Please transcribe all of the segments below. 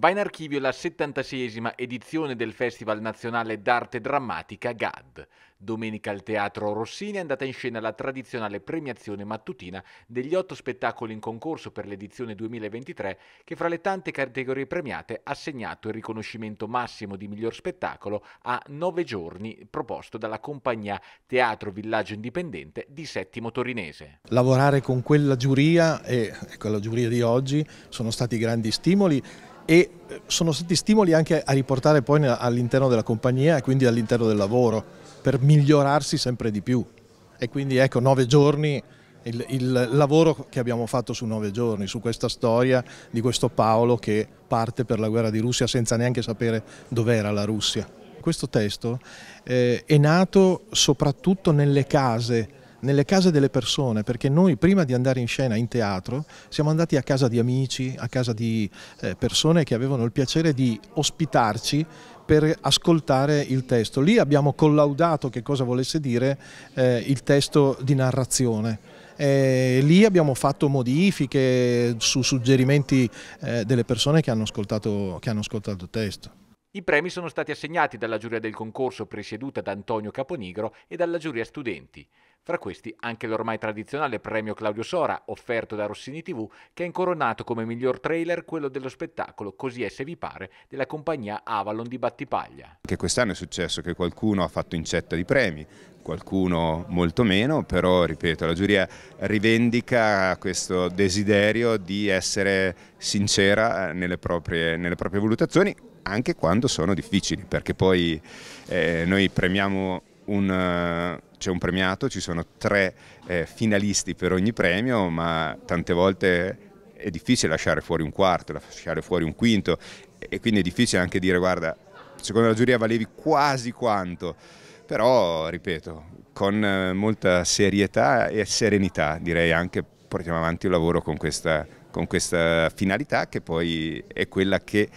Va in archivio la 76esima edizione del Festival Nazionale d'Arte Drammatica GAD. Domenica al Teatro Rossini è andata in scena la tradizionale premiazione mattutina degli otto spettacoli in concorso per l'edizione 2023 che fra le tante categorie premiate ha assegnato il riconoscimento massimo di miglior spettacolo a nove giorni proposto dalla compagnia Teatro Villaggio Indipendente di Settimo Torinese. Lavorare con quella giuria e con la giuria di oggi sono stati grandi stimoli e eh, sono stati stimoli anche a riportare poi all'interno della compagnia e quindi all'interno del lavoro per migliorarsi sempre di più. E quindi ecco, nove giorni, il, il lavoro che abbiamo fatto su nove giorni, su questa storia di questo Paolo che parte per la guerra di Russia senza neanche sapere dov'era la Russia. Questo testo eh, è nato soprattutto nelle case nelle case delle persone, perché noi prima di andare in scena in teatro siamo andati a casa di amici, a casa di eh, persone che avevano il piacere di ospitarci per ascoltare il testo. Lì abbiamo collaudato che cosa volesse dire eh, il testo di narrazione. E lì abbiamo fatto modifiche su suggerimenti eh, delle persone che hanno, che hanno ascoltato il testo. I premi sono stati assegnati dalla giuria del concorso presieduta da Antonio Caponigro e dalla giuria studenti. Fra questi anche l'ormai tradizionale premio Claudio Sora, offerto da Rossini TV, che ha incoronato come miglior trailer quello dello spettacolo Così è se vi pare della compagnia Avalon di Battipaglia. Anche quest'anno è successo che qualcuno ha fatto incetta di premi, qualcuno molto meno, però ripeto, la giuria rivendica questo desiderio di essere sincera nelle proprie, nelle proprie valutazioni, anche quando sono difficili, perché poi eh, noi premiamo un, eh, c'è un premiato, ci sono tre eh, finalisti per ogni premio, ma tante volte è difficile lasciare fuori un quarto, lasciare fuori un quinto e quindi è difficile anche dire guarda, secondo la giuria valevi quasi quanto, però ripeto, con eh, molta serietà e serenità direi anche portiamo avanti il lavoro con questa, con questa finalità che poi è quella che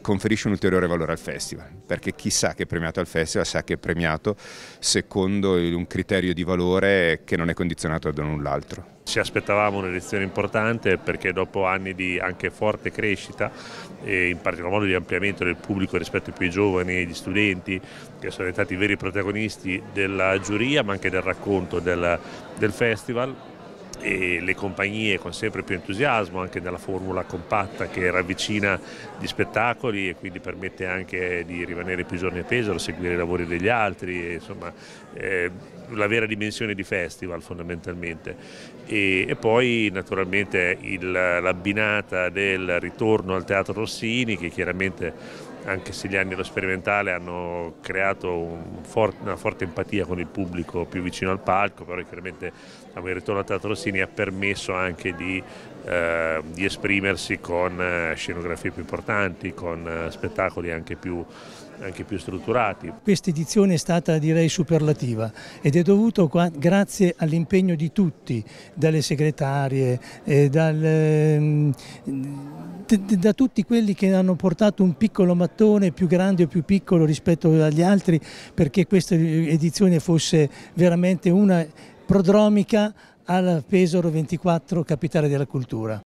conferisce un ulteriore valore al festival, perché chi sa che è premiato al festival sa che è premiato secondo un criterio di valore che non è condizionato da null'altro. Ci aspettavamo un'elezione importante perché dopo anni di anche forte crescita e in particolar modo di ampliamento del pubblico rispetto ai più giovani e agli studenti che sono diventati i veri protagonisti della giuria ma anche del racconto del, del festival e le compagnie con sempre più entusiasmo anche nella formula compatta che ravvicina gli spettacoli e quindi permette anche di rimanere più giorni a Pesaro, seguire i lavori degli altri, e, insomma eh, la vera dimensione di festival fondamentalmente. E, e poi naturalmente l'abbinata del ritorno al Teatro Rossini che chiaramente anche se gli anni dello sperimentale hanno creato un for una forte empatia con il pubblico più vicino al palco, però chiaramente il ritorno a Teatro Rossini ha permesso anche di, eh, di esprimersi con eh, scenografie più importanti, con eh, spettacoli anche più anche più strutturati. Questa edizione è stata direi superlativa ed è dovuto qua, grazie all'impegno di tutti, dalle segretarie, eh, dal, ehm, da tutti quelli che hanno portato un piccolo materiale cartone più grande o più piccolo rispetto agli altri perché questa edizione fosse veramente una prodromica al Pesaro 24 Capitale della Cultura.